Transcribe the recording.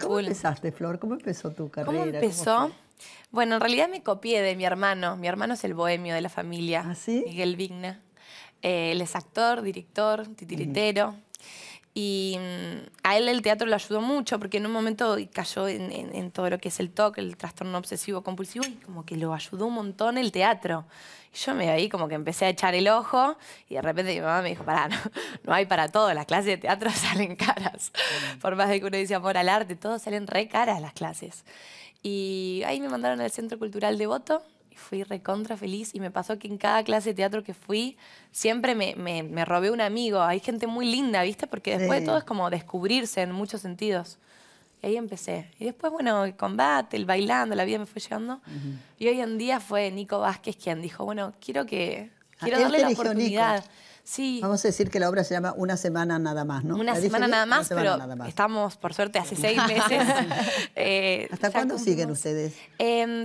cómo empezaste, Flor? ¿Cómo empezó tu carrera? ¿Cómo empezó? bueno, en realidad me copié de mi hermano. Mi hermano es el bohemio de la familia. ¿Ah, Miguel Vigna. Eh, él es actor, director, titiritero. Y mm, a él el teatro lo ayudó mucho porque en un momento cayó en, todo lo que es el TOC, el trastorno obsesivo compulsivo, y como que lo ayudó un montón el teatro. Y yo me ahí como que empecé a echar el ojo y de repente mi mamá me dijo, pará, no, hay para todo, las clases de teatro salen caras. Por más de que uno dice amor al arte, todo salen re caras las clases. Y ahí me mandaron al Centro Cultural de Voto, fui recontra feliz y me pasó que en cada clase de teatro que fui siempre me, me, robé un amigo. Hay gente muy linda, ¿viste? Porque después de todo es como descubrirse en muchos sentidos. Y ahí empecé. Y después, bueno, el combate, el bailando, la vida me fue llevando. Y hoy en día fue Nico Vázquez quien dijo, bueno, quiero que... Ah, quiero darle la oportunidad. Sí. Vamos a decir que la obra se llama Una semana nada más, ¿no? Una semana nada más, pero estamos, por suerte, hace seis meses. Eh, ¿Hasta cuándo siguen ustedes? Eh,